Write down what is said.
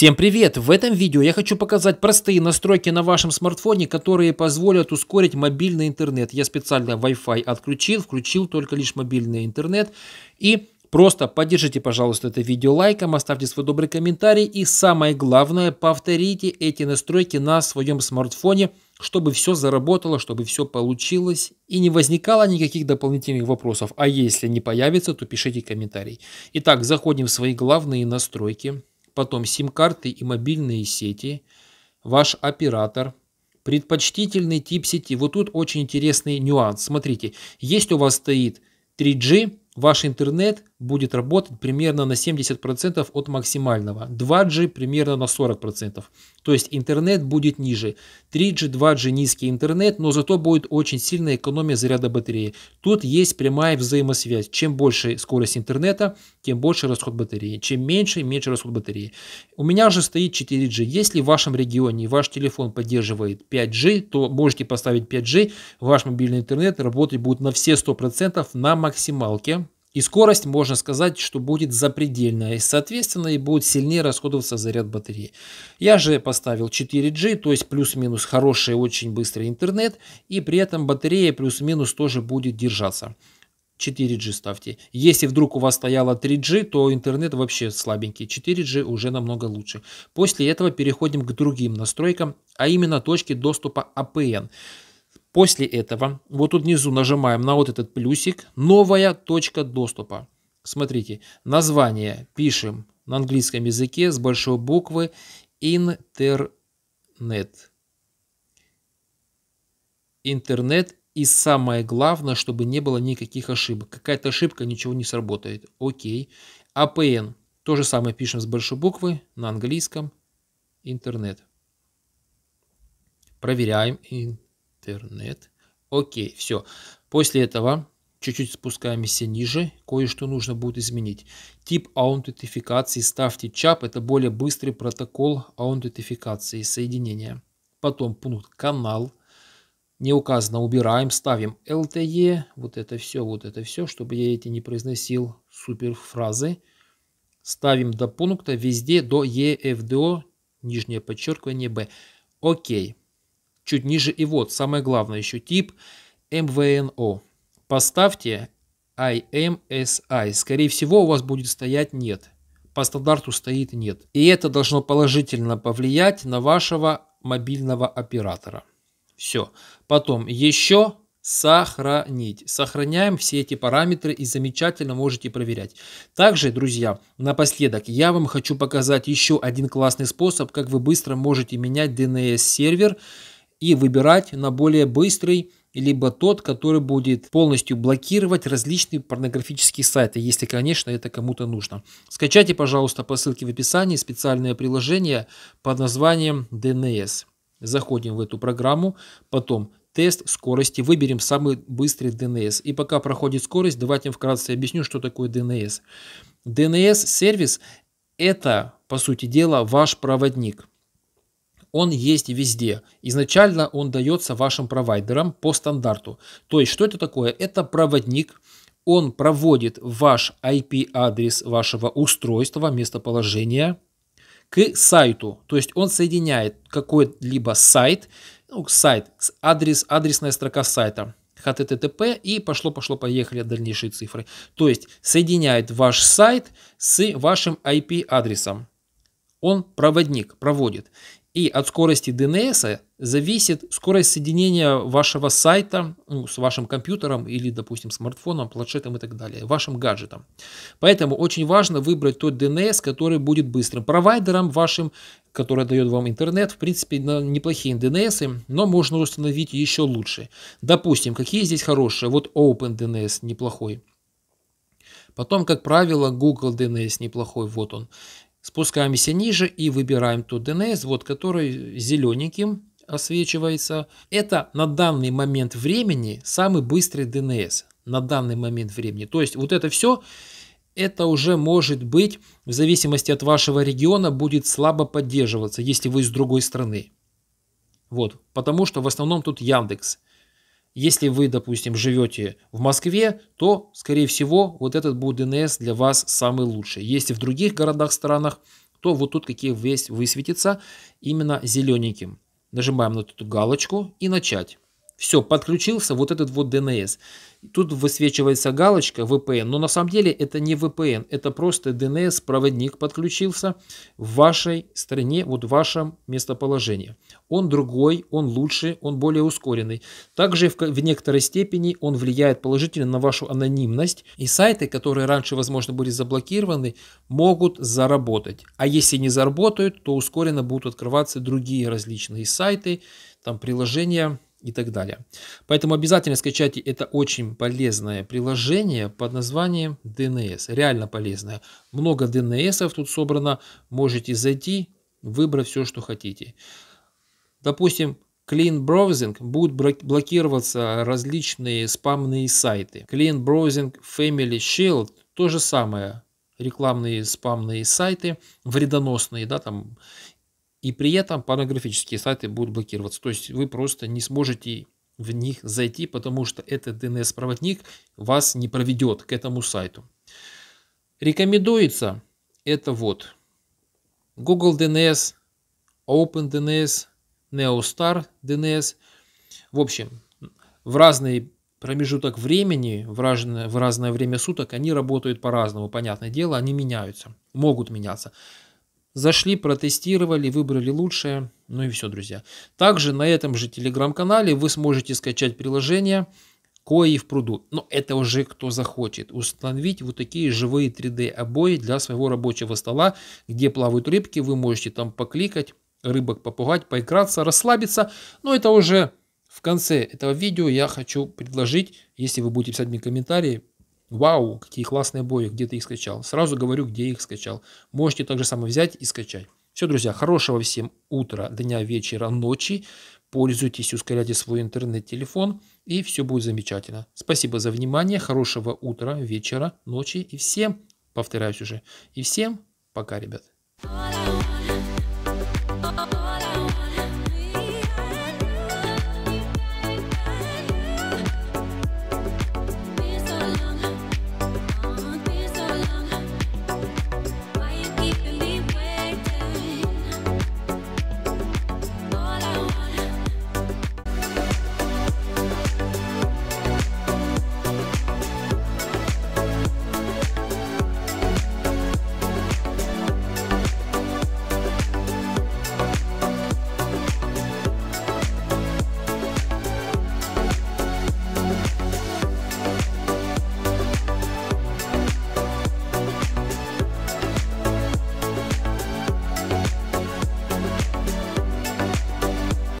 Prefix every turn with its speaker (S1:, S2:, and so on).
S1: Всем привет! В этом видео я хочу показать простые настройки на вашем смартфоне, которые позволят ускорить мобильный интернет. Я специально Wi-Fi отключил, включил только лишь мобильный интернет. И просто поддержите, пожалуйста, это видео лайком, оставьте свой добрый комментарий и самое главное, повторите эти настройки на своем смартфоне, чтобы все заработало, чтобы все получилось и не возникало никаких дополнительных вопросов. А если не появится, то пишите комментарий. Итак, заходим в свои главные настройки потом сим-карты и мобильные сети, ваш оператор, предпочтительный тип сети. Вот тут очень интересный нюанс. Смотрите, есть у вас стоит 3G, ваш интернет будет работать примерно на 70% от максимального, 2G примерно на 40%. То есть интернет будет ниже. 3G, 2G низкий интернет, но зато будет очень сильная экономия заряда батареи. Тут есть прямая взаимосвязь. Чем больше скорость интернета, тем больше расход батареи. Чем меньше, меньше расход батареи. У меня же стоит 4G. Если в вашем регионе ваш телефон поддерживает 5G, то можете поставить 5G, ваш мобильный интернет работать будет на все 100% на максималке и скорость, можно сказать, что будет запредельная, и, соответственно, и будет сильнее расходоваться заряд батареи. Я же поставил 4G, то есть плюс-минус хороший, очень быстрый интернет, и при этом батарея плюс-минус тоже будет держаться. 4G ставьте. Если вдруг у вас стояло 3G, то интернет вообще слабенький. 4G уже намного лучше. После этого переходим к другим настройкам, а именно точке доступа APN. А После этого вот тут внизу нажимаем на вот этот плюсик «Новая точка доступа». Смотрите, название пишем на английском языке с большой буквы «Интернет». Интернет и самое главное, чтобы не было никаких ошибок. Какая-то ошибка, ничего не сработает. Окей. АПН. То же самое пишем с большой буквы на английском «Интернет». Проверяем интернет. Окей, все. После этого чуть-чуть спускаемся ниже, кое-что нужно будет изменить. Тип аутентификации ставьте ЧАП, это более быстрый протокол аутентификации соединения. Потом пункт канал, не указано, убираем, ставим LTE, вот это все, вот это все, чтобы я эти не произносил супер фразы. Ставим до пункта везде до EFDO, нижнее подчеркивание B. Окей. Чуть ниже и вот, самое главное еще, тип MVNO. Поставьте IMSI. Эм Скорее всего, у вас будет стоять «нет». По стандарту стоит «нет». И это должно положительно повлиять на вашего мобильного оператора. Все. Потом еще сохранить. Сохраняем все эти параметры и замечательно можете проверять. Также, друзья, напоследок я вам хочу показать еще один классный способ, как вы быстро можете менять DNS-сервер и выбирать на более быстрый либо тот, который будет полностью блокировать различные порнографические сайты, если, конечно, это кому-то нужно. Скачайте, пожалуйста, по ссылке в описании специальное приложение под названием DNS. Заходим в эту программу, потом тест скорости, выберем самый быстрый DNS. И пока проходит скорость, давайте вкратце объясню, что такое DNS. DNS-сервис – это, по сути дела, ваш проводник он есть везде. Изначально он дается вашим провайдерам по стандарту. То есть, что это такое? Это проводник, он проводит ваш IP-адрес вашего устройства, местоположения к сайту. То есть он соединяет какой-либо сайт, ну, сайт, адрес, адресная строка сайта, HTTP и пошло-пошло-поехали дальнейшие цифры. То есть соединяет ваш сайт с вашим IP-адресом. Он проводник, проводит. И от скорости DNS зависит скорость соединения вашего сайта ну, с вашим компьютером или, допустим, смартфоном, планшетом и так далее, вашим гаджетом. Поэтому очень важно выбрать тот DNS, который будет быстрым. Провайдером вашим, который дает вам интернет, в принципе, неплохие DNS, но можно установить еще лучше. Допустим, какие здесь хорошие? Вот OpenDNS неплохой. Потом, как правило, Google DNS неплохой, вот он. Спускаемся ниже и выбираем тот DNS, вот который зелененьким освечивается. Это на данный момент времени самый быстрый DNS. На данный момент времени. То есть вот это все, это уже может быть, в зависимости от вашего региона, будет слабо поддерживаться, если вы из другой страны. Вот, потому что в основном тут Яндекс. Если вы, допустим, живете в Москве, то, скорее всего, вот этот будет DNS для вас самый лучший. Если в других городах, странах, то вот тут какие весь высветится именно зелененьким. Нажимаем на эту галочку и начать. Все, подключился вот этот вот DNS. Тут высвечивается галочка VPN, но на самом деле это не VPN, это просто DNS-проводник подключился в вашей стране, вот в вашем местоположении. Он другой, он лучше, он более ускоренный. Также в, в некоторой степени он влияет положительно на вашу анонимность. И сайты, которые раньше, возможно, были заблокированы, могут заработать. А если не заработают, то ускоренно будут открываться другие различные сайты, там приложения, и так далее. Поэтому обязательно скачайте это очень полезное приложение под названием DNS. Реально полезное. Много DNS тут собрано. Можете зайти, выбрать все, что хотите. Допустим, Clean Browsing будут блокироваться различные спамные сайты. Clean Browsing Family Shield то же самое. Рекламные спамные сайты, вредоносные, да, там и при этом порнографические сайты будут блокироваться. То есть вы просто не сможете в них зайти, потому что этот DNS-проводник вас не проведет к этому сайту. Рекомендуется это вот Google DNS, Open DNS, Neostar DNS. В общем, в разный промежуток времени, в разное, в разное время суток они работают по-разному, понятное дело, они меняются, могут меняться. Зашли, протестировали, выбрали лучшее. Ну и все, друзья. Также на этом же телеграм-канале вы сможете скачать приложение кои в пруду. Но ну, это уже кто захочет. Установить вот такие живые 3D обои для своего рабочего стола, где плавают рыбки. Вы можете там покликать, рыбок попугать, поиграться, расслабиться. Но это уже в конце этого видео я хочу предложить, если вы будете писать мне комментарии, Вау, какие классные бои, где ты их скачал. Сразу говорю, где их скачал. Можете также само взять и скачать. Все, друзья, хорошего всем утра, дня, вечера, ночи. Пользуйтесь, ускоряйте свой интернет-телефон, и все будет замечательно. Спасибо за внимание, хорошего утра, вечера, ночи, и всем, повторяюсь уже, и всем пока, ребят.